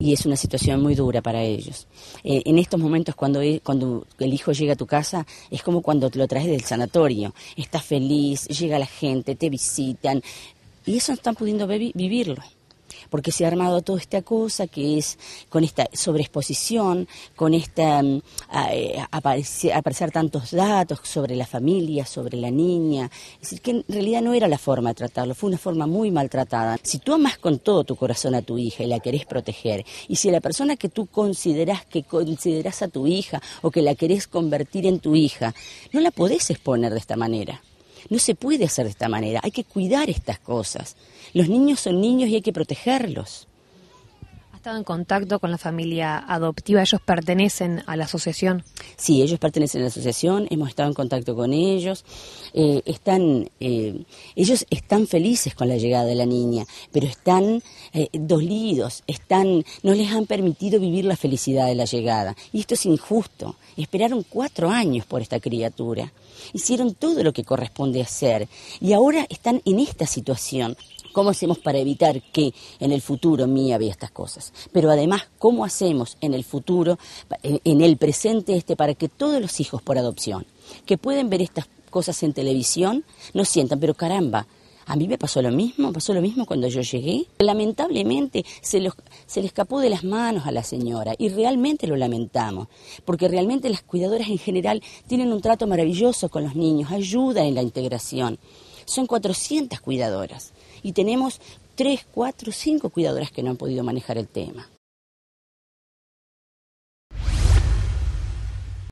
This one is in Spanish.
y es una situación muy dura para ellos. Eh, en estos momentos, e, cuando, el hijo llega a tu casa, es como cuando te lo traes del sanatorio. Estás feliz, llega la gente, te visitan, y eso no están pudiendo vivirlo porque se ha armado toda esta cosa que es con esta sobreexposición, con esta mm, eh, aparecer, tantos datos sobre la familia, sobre la niña. Es decir, que en realidad no era la forma de tratarlo, fue una forma muy maltratada. Si tú amas con todo tu corazón a tu hija y la querés proteger, y si la persona que tú consideras que consideras a tu hija o que la querés convertir en tu hija, no la podés exponer de esta manera. No se puede hacer de esta manera, hay que cuidar estas cosas. Los niños son niños y hay que protegerlos estado en contacto con la familia adoptiva? ¿Ellos pertenecen a la asociación? Sí, ellos pertenecen a la asociación, hemos estado en contacto con ellos. Eh, están, eh, ellos están felices con la llegada de la niña, pero están eh, dolidos, están, no les han permitido vivir la felicidad de la llegada. Y esto es injusto. Esperaron cuatro años por esta criatura. Hicieron todo lo que corresponde hacer y ahora están en esta situación. ¿Cómo hacemos para evitar que en el futuro Mía vea estas cosas? pero además cómo hacemos en el futuro, en el presente este, para que todos los hijos por adopción que pueden ver estas cosas en televisión no sientan, pero caramba, a mí me pasó lo mismo, pasó lo mismo cuando yo llegué. Lamentablemente se, le escapó de las manos a la señora y realmente lo lamentamos, porque realmente las cuidadoras en general tienen un trato maravilloso con los niños, Ayuda en la integración. Son 400 cuidadoras y tenemos tres, cuatro, cinco cuidadoras que no han podido manejar el tema.